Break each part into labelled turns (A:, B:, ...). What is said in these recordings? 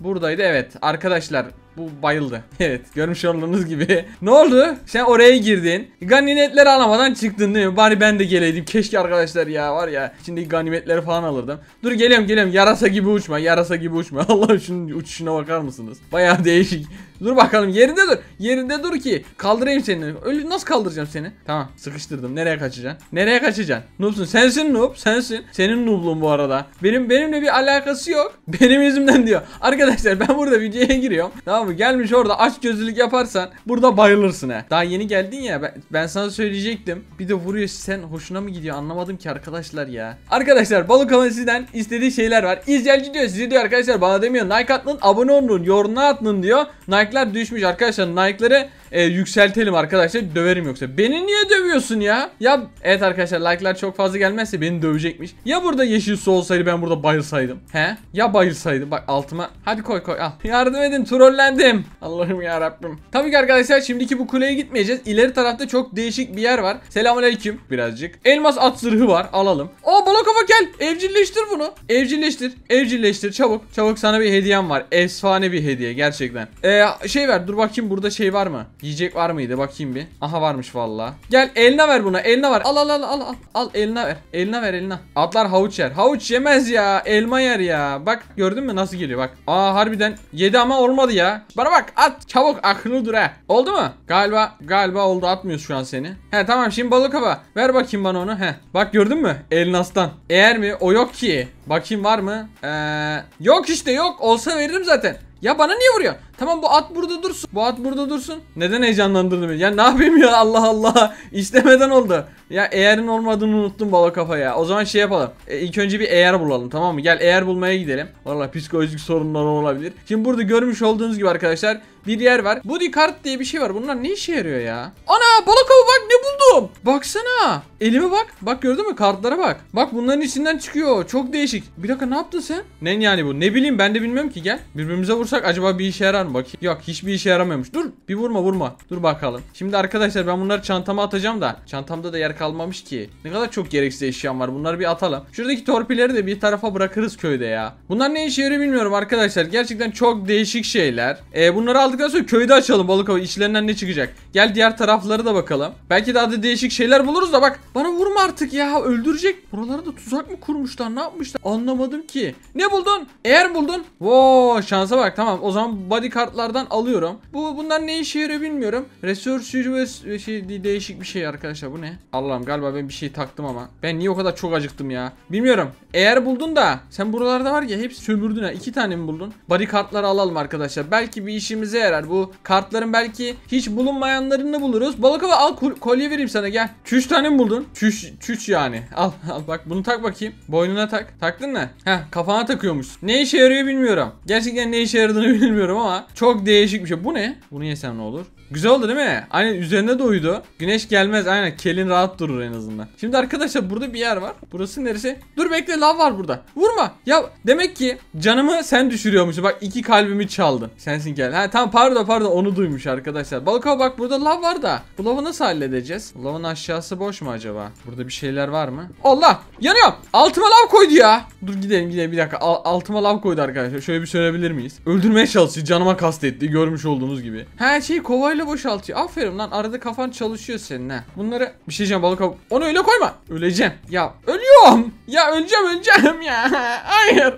A: Buradaydı evet arkadaşlar bu bayıldı. Evet görmüş olduğunuz gibi. ne oldu? Sen oraya girdin. Ganimetleri alamadan çıktın değil mi? Bari ben de geleydim. Keşke arkadaşlar ya var ya. Şimdi ganimetleri falan alırdım. Dur geliyorum geliyorum. Yarasa gibi uçma. Yarasa gibi uçma. Allah şunun uçuşuna bakar mısınız? Baya değişik. Dur bakalım yerinde dur. Yerinde dur ki. Kaldırayım seni. Öyle nasıl kaldıracağım seni? Tamam sıkıştırdım. Nereye kaçacaksın? Nereye kaçacaksın? Noobsun. Sensin noob. Sensin. Senin noobluğun bu arada. Benim benimle bir alakası yok. Benim yüzümden diyor. Arkadaşlar ben burada videoya giriyorum. Tamam mı? mı? Gelmiş orada aç gözlülük yaparsan burada bayılırsın he. Daha yeni geldin ya ben, ben sana söyleyecektim. Bir de vuruyor sen hoşuna mı gidiyor anlamadım ki arkadaşlar ya. Arkadaşlar balık alanı sizden istediği şeyler var. İzleyici diyor size diyor arkadaşlar bana demiyor. Nike atın abone olun yorumlar atın diyor. Like'lar düşmüş arkadaşlar. Like'ları e, yükseltelim arkadaşlar. Döverim yoksa. Beni niye dövüyorsun ya? Ya evet arkadaşlar like'lar çok fazla gelmezse beni dövecekmiş. Ya burada yeşil su olsaydı ben burada bayılsaydım. He? Ya bayılsaydı. Bak altıma. Hadi koy koy al. Yardım edin trollendim. Allah'ım ya Rabbim. Tabii ki arkadaşlar şimdiki bu kuleye gitmeyeceğiz. İleri tarafta çok değişik bir yer var. Selamünaleyküm birazcık. Elmas at zırhı var. Alalım. O bana kafa gel. Evcilleştir bunu. Evcilleştir. Evcilleştir çabuk. Çabuk sana bir hediyem var. Efsane bir hediye gerçekten. Ee, şey ver dur bakayım burada şey var mı? Yiyecek var mıydı bakayım bir. Aha varmış valla. Gel eline ver buna eline ver. Al al al al al. Al eline ver. Eline ver eline. Atlar havuç yer. Havuç yemez ya. Elma yer ya. Bak gördün mü nasıl geliyor bak. Aa harbiden yedi ama olmadı ya. Bana bak at. Çabuk aklını dur he. Oldu mu? Galiba galiba oldu atmıyoruz şu an seni. He tamam şimdi balık hava. Ver bakayım bana onu. He. Bak gördün mü? Elin aslan. Eğer mi? O yok ki. Bakayım var mı? Ee, yok işte yok. Olsa veririm zaten. Ya bana niye vuruyorsun? Tamam bu at burada dursun. Bu at burada dursun. Neden heyecanlandırdım? Ya ne yapayım ya Allah Allah. İstemeden oldu. Ya eğerin olmadığını unuttum balo kafaya. O zaman şey yapalım. E, ilk önce bir eğer bulalım tamam mı? Gel eğer bulmaya gidelim. Valla psikolojik sorunlar olabilir. Şimdi burada görmüş olduğunuz gibi arkadaşlar bir yer var. Body kart diye bir şey var. Bunlar ne işe yarıyor ya? Ana balık avı bak ne buldum. Baksana. Elime bak. Bak gördün mü? Kartlara bak. Bak bunların içinden çıkıyor. Çok değişik. Bir dakika ne yaptın sen? Ne yani bu? Ne bileyim ben de bilmiyorum ki gel. Birbirimize vursak acaba bir işe yarar mı? mı? Bakayım. Yok hiçbir işe yaramıyormuş. Dur bir vurma vurma. Dur bakalım. Şimdi arkadaşlar ben bunları çantama atacağım da. Çantamda da yer kalmamış ki. Ne kadar çok gereksiz eşyam var. Bunları bir atalım. Şuradaki torpilleri de bir tarafa bırakırız köyde ya. Bunlar ne işe yarıyor bilmiyorum arkadaşlar. Gerçekten çok değişik şeyler. Ee, bunları aldıktan sonra köyde açalım balık avı. İçlerinden ne çıkacak? Gel diğer tarafları da bakalım. Belki daha da değişik şeyler buluruz da bak. Bana vurma artık ya. Öldürecek. Buralara da tuzak mı kurmuşlar? Ne yapmışlar? Anlamadım ki. Ne buldun? Eğer buldun. Voo şansa bak. Tamam o zaman body kartlardan alıyorum. Bu bunlar ne işe yarıyor bilmiyorum. Resource ve şey değişik bir şey arkadaşlar bu ne? Allah'ım galiba ben bir şey taktım ama. Ben niye o kadar çok acıktım ya? Bilmiyorum. Eğer buldun da sen buralarda var ya hepsi sömürdün ha. İki tane mi buldun? Bari kartları alalım arkadaşlar. Belki bir işimize yarar. Bu kartların belki hiç bulunmayanlarını buluruz. balık Balakova al kolye vereyim sana gel. Çüş tane mi buldun? Çüş, çüş yani. Al al bak bunu tak bakayım. Boynuna tak. Taktın mı? Heh kafana takıyormuş. Ne işe yarıyor bilmiyorum. Gerçekten ne işe yaradığını bilmiyorum ama çok değişik bir şey. Bu ne? Bunu yesem ne olur? Güzel oldu değil mi? Aynen üzerine de uydu. Güneş gelmez aynen. Kelin rahat durur en azından. Şimdi arkadaşlar burada bir yer var. Burası neresi? Dur bekle lav var burada. Vurma. Ya demek ki canımı sen düşürüyormuşsun. Bak iki kalbimi çaldın. Sensin gel. Ha tamam pardon pardon onu duymuş arkadaşlar. Balıkova bak burada lav var da. Bu lavı nasıl halledeceğiz? Lavın aşağısı boş mu acaba? Burada bir şeyler var mı? Allah! Yanıyorum. Altıma lav koydu ya. Dur gidelim gidelim bir dakika. altıma lav koydu arkadaşlar. Şöyle bir söyleyebilir miyiz? Öldürmeye çalışıyor. Canıma kastetti. Görmüş olduğunuz gibi. Her şey kovayla böyle boşaltıyor. Aferin lan arada kafan çalışıyor senin ha. Bunları bir şey diyeceğim balık Onu öyle koyma. Öleceğim. Ya ölüyorum. Ya öleceğim öleceğim ya. Hayır.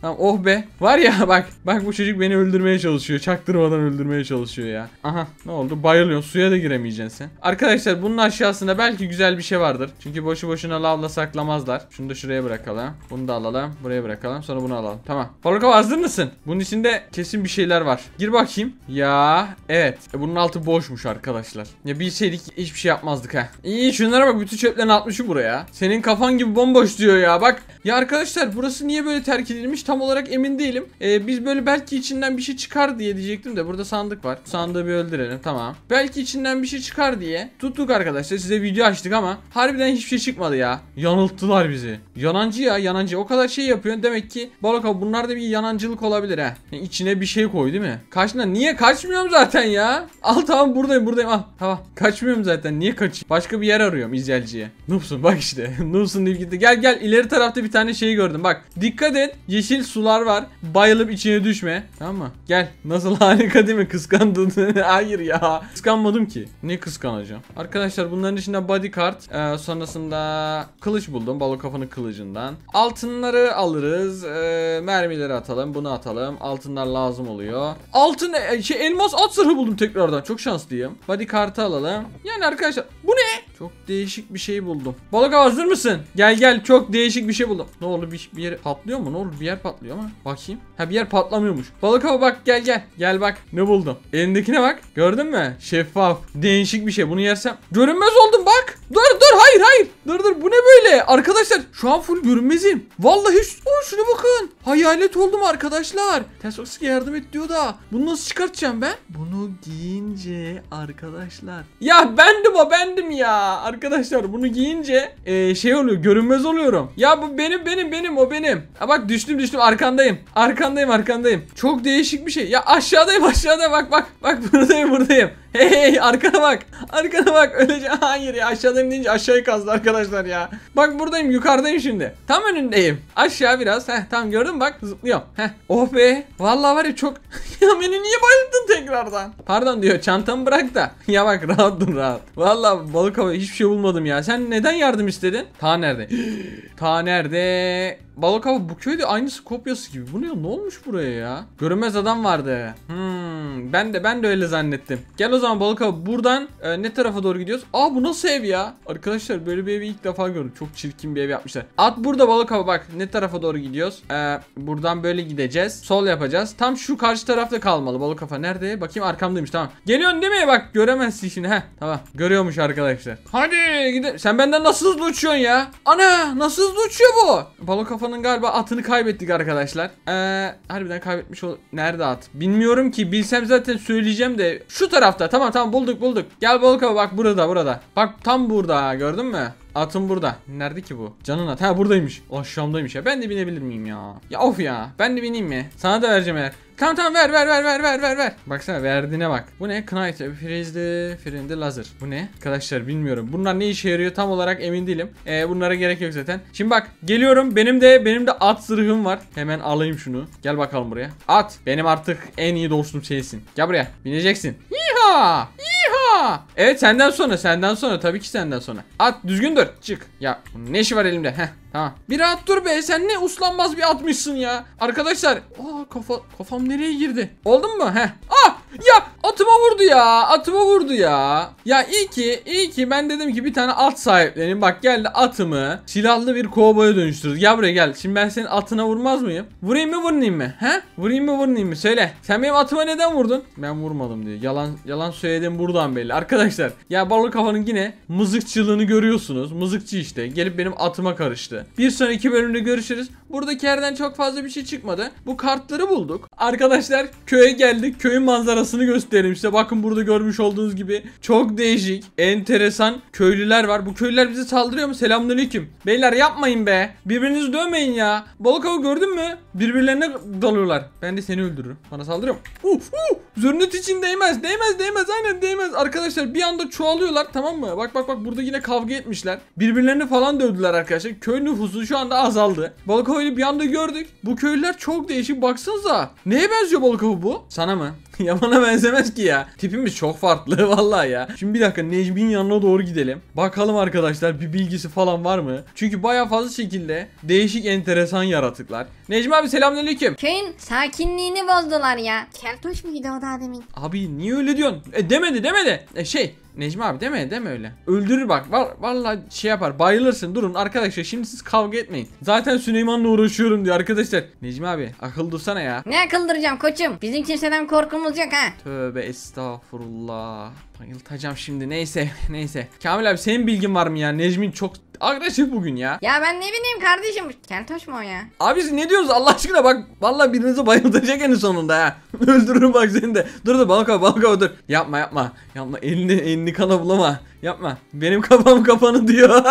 A: tamam oh be. Var ya bak. Bak bu çocuk beni öldürmeye çalışıyor. Çaktırmadan öldürmeye çalışıyor ya. Aha ne oldu? Bayılıyorsun. Suya da giremeyeceksin sen. Arkadaşlar bunun aşağısında belki güzel bir şey vardır. Çünkü boşu boşuna lavla saklamazlar. Şunu da şuraya bırakalım. Bunu da alalım. Buraya bırakalım. Sonra bunu alalım. Tamam. Falokov hazır mısın? Bunun içinde kesin bir şeyler var. Gir bakayım. Ya evet. E, bunun altı boşmuş arkadaşlar. Ya bilseydik hiçbir şey yapmazdık ha. İyi şunlara bak. Bütün çöplerini atmışım buraya. Senin kafan gibi bomboş diyor geliyor ya bak. Ya arkadaşlar burası niye böyle terk edilmiş tam olarak emin değilim. Ee, biz böyle belki içinden bir şey çıkar diye diyecektim de burada sandık var. Sandığı bir öldürelim tamam. Belki içinden bir şey çıkar diye tuttuk arkadaşlar size video açtık ama harbiden hiçbir şey çıkmadı ya. Yanılttılar bizi. Yanancı ya yanancı o kadar şey yapıyor demek ki Balaka bunlarda bir yanancılık olabilir ha. Yani içine bir şey koy değil mi? Kaçma niye kaçmıyorum zaten ya? Al tamam buradayım buradayım al tamam. Kaçmıyorum zaten niye kaçayım? Başka bir yer arıyorum izleyiciye. Noobsun bak işte. Noobsun deyip gitti. Gel gel ileri tarafta bir tane şey gördüm. Bak dikkat et. Yeşil sular var. Bayılıp içine düşme. Tamam mı? Gel. Nasıl harika değil mi? Kıskandın. Hayır ya. Kıskanmadım ki. Ne kıskanacağım? Arkadaşlar bunların içinde body card. Ee, sonrasında kılıç buldum. Balo kafanın kılıcından. Altınları alırız. Ee, mermileri atalım. Bunu atalım. Altınlar lazım oluyor. Altın e, şey elmas at buldum tekrardan. Çok şanslıyım. Body kartı alalım. Yani arkadaşlar bu ne? Çok değişik bir şey buldum. Balık hazır mısın? Gel gel çok değişik bir şey buldum. Ne oldu bir, bir yer patlıyor mu? Ne oldu bir yer patlıyor mu? bakayım. Ha bir yer patlamıyormuş. Balık hava bak gel gel. Gel bak ne buldum. Elindekine bak. Gördün mü? Şeffaf. Değişik bir şey. Bunu yersem görünmez oldum bak. Dur dur hayır hayır. Dur dur bu ne böyle? Arkadaşlar şu an full görünmezim. Vallahi hiç oh, şunu bakın. Hayalet oldum arkadaşlar. Tesoksi'ye yardım et diyor da. Bunu nasıl çıkartacağım ben? Bunu giyince arkadaşlar. Ya bendim o bendim ya. Arkadaşlar bunu giyince e, şey oluyor görünmez oluyorum. Ya bu benim benim benim o benim. Ha bak düştüm düştüm arkandayım. Arkandayım arkandayım. Çok değişik bir şey. Ya aşağıdayım aşağıda bak bak. Bak buradayım buradayım. Hey Hey arkana bak. Arkana bak. Öleceğim hayır ya Aşağıdan deyince aşağıya kazdı arkadaşlar ya. Bak buradayım yukarıdayım şimdi. Tam önündeyim. Aşağı biraz. Heh tam gördün mü? bak zıplıyorum. Heh. Oh be. Vallahi var ya çok. ya beni niye bayılttın tekrardan? Pardon diyor çantamı bırak da. ya bak rahat dur rahat. Valla balık hava hiçbir şey bulmadım ya. Sen neden yardım istedin? Ta nerede? Ta nerede? Balık hava bu köyde aynısı kopyası gibi. Bu ne? ya? Ne olmuş buraya ya? Görünmez adam vardı. Hmm, ben de ben de öyle zannettim. Gel o zaman balık Kanka buradan e, ne tarafa doğru gidiyoruz? Aa bu nasıl ev ya? Arkadaşlar böyle bir evi ilk defa gördüm. Çok çirkin bir ev yapmışlar. At burada balık hava bak ne tarafa doğru gidiyoruz? E, buradan böyle gideceğiz. Sol yapacağız. Tam şu karşı tarafta kalmalı balık kafa. Nerede? Bakayım arkamdaymış tamam. Geliyorsun değil mi? Bak göremezsin şimdi. Heh tamam. Görüyormuş arkadaşlar. Hadi gidelim. Sen benden nasıl hızlı uçuyorsun ya? Ana nasıl hızlı uçuyor bu? Balık kafanın galiba atını kaybettik arkadaşlar. Eee harbiden kaybetmiş ol. Nerede at? Bilmiyorum ki. Bilsem zaten söyleyeceğim de. Şu tarafta tamam tamam tamam bulduk bulduk. Gel Volko bak burada burada. Bak tam burada gördün mü? Atım burada. Nerede ki bu? Canın at. Ha buradaymış. Aşağımdaymış ya. Ben de binebilir miyim ya? Ya of ya. Ben de bineyim mi? Sana da vereceğim eğer. Tamam tamam ver ver ver ver ver ver ver. Baksana verdiğine bak. Bu ne? Knight Freeze'de Freeze'de Lazer. Bu ne? Arkadaşlar bilmiyorum. Bunlar ne işe yarıyor tam olarak emin değilim. Ee, bunlara gerek yok zaten. Şimdi bak geliyorum. Benim de benim de at zırhım var. Hemen alayım şunu. Gel bakalım buraya. At. Benim artık en iyi dostum şeysin. Gel buraya. Bineceksin. Hii! Yiha! Evet senden sonra senden sonra tabii ki senden sonra. At düzgün dur çık. Ya ne işi var elimde? Heh tamam. Bir rahat dur be sen ne uslanmaz bir atmışsın ya. Arkadaşlar. Aa kafa, kafam nereye girdi? Oldun mu? Heh. Ah ya atıma vurdu ya. Atıma vurdu ya. Ya iyi ki iyi ki ben dedim ki bir tane at sahipleneyim. Bak geldi atımı silahlı bir kovboya dönüştürdü. Gel buraya gel. Şimdi ben senin atına vurmaz mıyım? Vurayım mı vurmayayım mı? He? Vurayım mı vurmayayım mı? Söyle. Sen benim atıma neden vurdun? Ben vurmadım diyor. Yalan yalan söyledim buradan belli. Arkadaşlar ya balık kafanın yine mızıkçılığını görüyorsunuz. Mızıkçı işte. Gelip benim atıma karıştı. Bir sonraki bölümde görüşürüz. Buradaki yerden çok fazla bir şey çıkmadı. Bu kartları bulduk. Arkadaşlar köye geldik. Köyün manzarası arkasını gösterelim size. Bakın burada görmüş olduğunuz gibi çok değişik, enteresan köylüler var. Bu köylüler bize saldırıyor mu? Selamünaleyküm. Beyler yapmayın be. Birbirinizi dövmeyin ya. Balık avı gördün mü? Birbirlerine dalıyorlar. Ben de seni öldürürüm. Bana saldırıyor mu? Uh, uh. Zürnüt için değmez. Değmez değmez aynen değmez. Arkadaşlar bir anda çoğalıyorlar tamam mı? Bak bak bak burada yine kavga etmişler. Birbirlerini falan dövdüler arkadaşlar. Köy nüfusu şu anda azaldı. Balkova'yı bir anda gördük. Bu köylüler çok değişik baksanıza. Neye benziyor Balkova bu? Sana mı? ya bana benzemez ki ya. Tipimiz çok farklı vallahi ya. Şimdi bir dakika Necmi'nin yanına doğru gidelim. Bakalım arkadaşlar bir bilgisi falan var mı? Çünkü baya fazla şekilde değişik enteresan yaratıklar. Necmi abi selamünaleyküm. Köyün sakinliğini bozdular ya. Keltoş muydu o daha demin. Abi niye öyle diyorsun? E demedi demedi. E şey Necmi abi deme deme öyle. Öldürür bak. Var, vallahi şey yapar. Bayılırsın. Durun arkadaşlar şimdi siz kavga etmeyin. Zaten Süleyman'la uğraşıyorum diyor arkadaşlar. Necmi abi akıl dursana ya. Ne akıl duracağım koçum? Bizim kimseden korkumuz yok ha. Tövbe estağfurullah. Bayıltacağım şimdi neyse neyse. Kamil abi senin bilgin var mı ya? Necmi çok agresif bugün ya. Ya ben ne bileyim kardeşim. Keltoş mu o ya? Abi siz ne diyorsunuz? Allah aşkına bak. Vallahi birinizi bayıltacak en sonunda ya. Öldürürüm bak seni de. Dur dur balka balka dur. Yapma yapma. Yapma elini elini kana bulama. Yapma. Benim kafam kapanı diyor.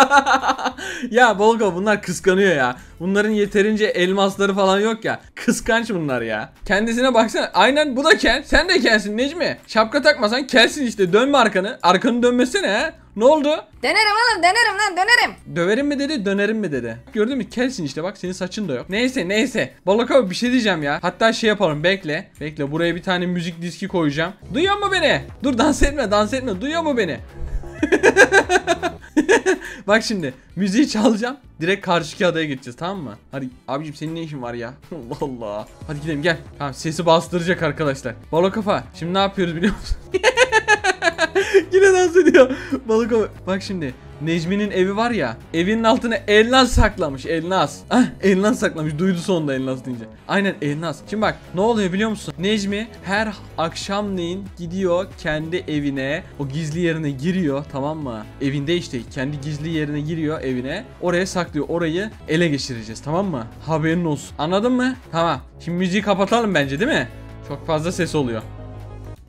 A: ya Bolko bunlar kıskanıyor ya. Bunların yeterince elmasları falan yok ya. Kıskanç bunlar ya. Kendisine baksana. Aynen bu da kel. Sen de kelsin Necmi. Şapka takmasan kelsin işte. Dönme arkanı. Arkanı dönmesene ha. Ne oldu? Denerim oğlum denerim lan denerim. Döverim mi dedi dönerim mi dedi. Gördün mü kelsin işte bak senin saçın da yok. Neyse neyse. Balak abi bir şey diyeceğim ya. Hatta şey yapalım bekle. Bekle buraya bir tane müzik diski koyacağım. Duyuyor mu beni? Dur dans etme dans etme duyuyor mu beni? Bak şimdi müziği çalacağım. Direkt karşıki adaya gideceğiz tamam mı? Hadi abicim senin ne işin var ya? Allah Allah. Hadi gidelim gel. Tamam sesi bastıracak arkadaşlar. Balo kafa. Şimdi ne yapıyoruz biliyor musun? Yine dans ediyor. Balık o. Bak şimdi. Necmi'nin evi var ya. Evinin altına Elnaz saklamış. Elnaz. Ah, Elnaz saklamış. Duydu sonunda Elnaz deyince. Aynen Elnaz. Şimdi bak ne oluyor biliyor musun? Necmi her akşamleyin gidiyor kendi evine. O gizli yerine giriyor tamam mı? Evinde işte kendi gizli yerine giriyor evine. Oraya saklıyor. Orayı ele geçireceğiz tamam mı? Haberin olsun. Anladın mı? Tamam. Şimdi müziği kapatalım bence değil mi? Çok fazla ses oluyor.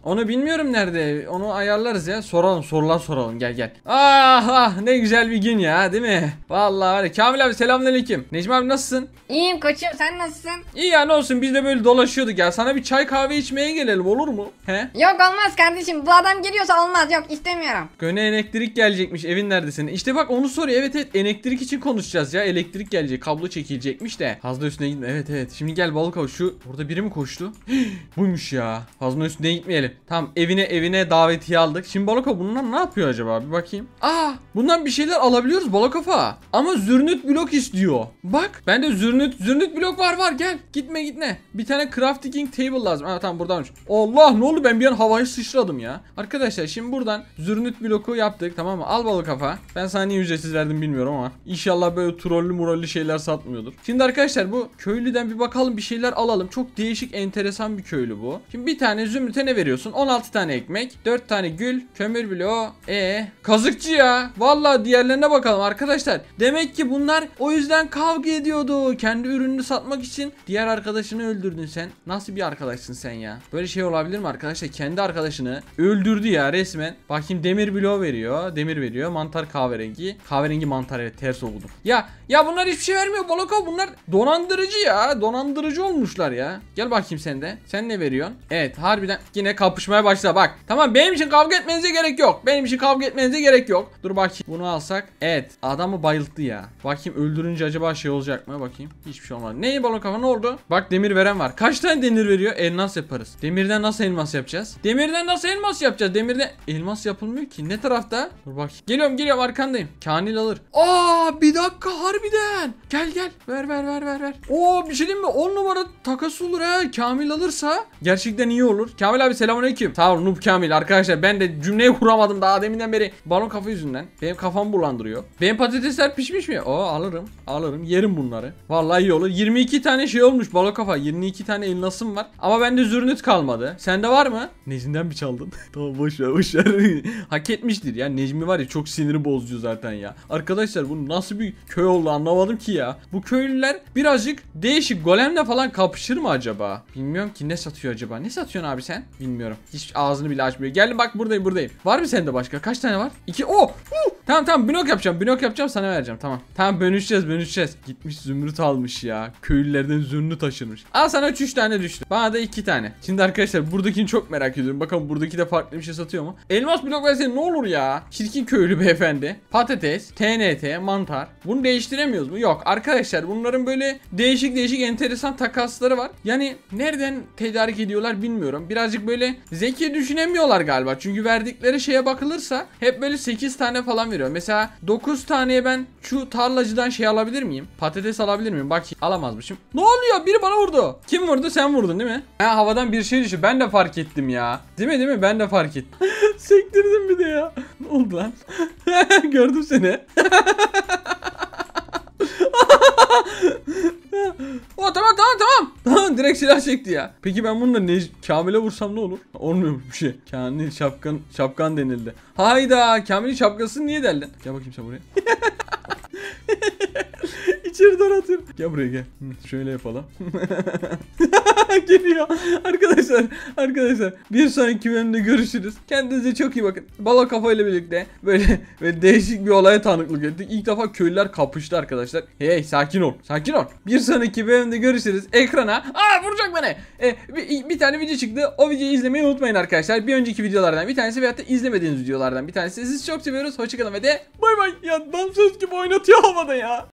A: Onu bilmiyorum nerede. Onu ayarlarız ya. Soralım sorular soralım. Gel gel. Ah ah ne güzel bir gün ya değil mi? Vallahi var Kamil abi selamünaleyküm. Necmi abi nasılsın? İyiyim koçum sen nasılsın? İyi ya ne olsun biz de böyle dolaşıyorduk ya. Sana bir çay kahve içmeye gelelim olur mu? He? Yok olmaz kardeşim. Bu adam geliyorsa olmaz. Yok istemiyorum. Köne elektrik gelecekmiş. Evin neredesin? İşte bak onu soruyor. Evet evet elektrik için konuşacağız ya. Elektrik gelecek. Kablo çekilecekmiş de. Fazla üstüne gitme. Evet evet. Şimdi gel balık av şu. Burada biri mi koştu? Buymuş ya. Fazla üstüne gitmeyelim. Tam evine evine davetiye aldık. Şimdi balok'a bunlar ne yapıyor acaba? Bir bakayım. Aa ah, bundan bir şeyler alabiliyoruz Balakofa. Ama zürnüt blok istiyor. Bak bende zürnüt zürnüt blok var var gel. Gitme gitme. Bir tane crafting table lazım. Aa tamam buradanmış. Allah ne oldu ben bir an havayı sıçradım ya. Arkadaşlar şimdi buradan zürnüt bloku yaptık tamam mı? Al Balakofa. Ben sana niye ücretsiz verdim bilmiyorum ama. İnşallah böyle trollü muralli şeyler satmıyordur. Şimdi arkadaşlar bu köylüden bir bakalım bir şeyler alalım. Çok değişik enteresan bir köylü bu. Şimdi bir tane zümrüte ne veriyorsun? alıyorsun. 16 tane ekmek, 4 tane gül, kömür bloğu. E kazıkçı ya. Valla diğerlerine bakalım arkadaşlar. Demek ki bunlar o yüzden kavga ediyordu. Kendi ürününü satmak için diğer arkadaşını öldürdün sen. Nasıl bir arkadaşsın sen ya? Böyle şey olabilir mi arkadaşlar? Kendi arkadaşını öldürdü ya resmen. Bakayım demir bloğu veriyor. Demir veriyor. Mantar kahverengi. Kahverengi mantar evet ters okudum. Ya ya bunlar hiçbir şey vermiyor Boloka. Bunlar donandırıcı ya. Donandırıcı olmuşlar ya. Gel bakayım sen de. Sen ne veriyorsun? Evet harbiden yine kazıkçı kapışmaya başladı. bak. Tamam benim için kavga etmenize gerek yok. Benim için kavga etmenize gerek yok. Dur bakayım bunu alsak. Evet adamı bayılttı ya. Bakayım öldürünce acaba şey olacak mı? Bakayım hiçbir şey olmaz. Neyi balon kafa ne oldu? Bak demir veren var. Kaç tane demir veriyor? Elmas yaparız. Demirden nasıl elmas yapacağız? Demirden nasıl elmas yapacağız? Demirden elmas yapılmıyor ki. Ne tarafta? Dur bak. Geliyorum geliyorum arkandayım. Kanil alır. Aa bir dakika harbiden. Gel gel. Ver ver ver ver ver. Oo bir şey diyeyim mi? 10 numara takası olur ha. Kamil alırsa gerçekten iyi olur. Kamil abi selam selamünaleyküm. Tavrunum kamil arkadaşlar ben de cümleyi kuramadım daha deminden beri. Balon kafa yüzünden. Benim kafam bulandırıyor. Benim patatesler pişmiş mi? Oo alırım. Alırım. Yerim bunları. Vallahi iyi olur. 22 tane şey olmuş balon kafa. 22 tane elnasım var. Ama bende zürnüt kalmadı. Sende var mı? Necmi'den mi çaldın? tamam boş ver Hak etmiştir ya. Necmi var ya çok siniri bozucu zaten ya. Arkadaşlar bu nasıl bir köy oldu anlamadım ki ya. Bu köylüler birazcık değişik golemle falan kapışır mı acaba? Bilmiyorum ki ne satıyor acaba? Ne satıyorsun abi sen? Bilmiyorum açmıyorum. Hiç ağzını bile açmıyor. Gelin bak buradayım buradayım. Var mı sende başka? Kaç tane var? İki. Oh! Huh! Tamam tamam blok yapacağım. Blok yapacağım sana vereceğim. Tamam. Tamam bölüşeceğiz bölüşeceğiz. Gitmiş zümrüt almış ya. Köylülerden zümrüt taşırmış. Al sana 3 tane düştü. Bana da 2 tane. Şimdi arkadaşlar buradakini çok merak ediyorum. Bakalım buradaki de farklı bir şey satıyor mu? Elmas blok versene ne olur ya. Çirkin köylü beyefendi. Patates, TNT, mantar. Bunu değiştiremiyoruz mu? Yok. Arkadaşlar bunların böyle değişik değişik enteresan takasları var. Yani nereden tedarik ediyorlar bilmiyorum. Birazcık böyle zeki düşünemiyorlar galiba. Çünkü verdikleri şeye bakılırsa hep böyle 8 tane falan veriyor veriyor. Mesela 9 taneye ben şu tarlacıdan şey alabilir miyim? Patates alabilir miyim? Bak alamazmışım. Ne oluyor? Biri bana vurdu. Kim vurdu? Sen vurdun değil mi? Ha havadan bir şey düştü. Ben de fark ettim ya. Değil mi değil mi? Ben de fark ettim. Sektirdim bir de ya. Ne oldu lan? Gördüm seni. Aa, tamam tamam tamam. Tamam direkt silah çekti ya. Peki ben bununla ne Kamil'e vursam ne olur? Olmuyor bir şey. Kamil şapkan şapkan denildi. Hayda Kamil'in şapkasını niye deldin? Gel bakayım sen buraya. İçeriden atıyorum. Gel buraya gel. Hı, şöyle yapalım. Geliyor. Arkadaşlar, arkadaşlar bir sonraki bölümde görüşürüz. Kendinize çok iyi bakın. Bala kafayla birlikte böyle ve değişik bir olaya tanıklık ettik. İlk defa köylüler kapıştı arkadaşlar. Hey sakin ol. Sakin ol. Bir sonraki bölümde görüşürüz. Ekrana. Aa vuracak beni. E, bir, bir tane video çıktı. O videoyu izlemeyi unutmayın arkadaşlar. Bir önceki videolardan bir tanesi veyahut da izlemediğiniz videolardan bir tanesi. Sizi çok seviyoruz. Hoşçakalın ve de bay bay. Ya dans söz gibi oynatıyor havada ya.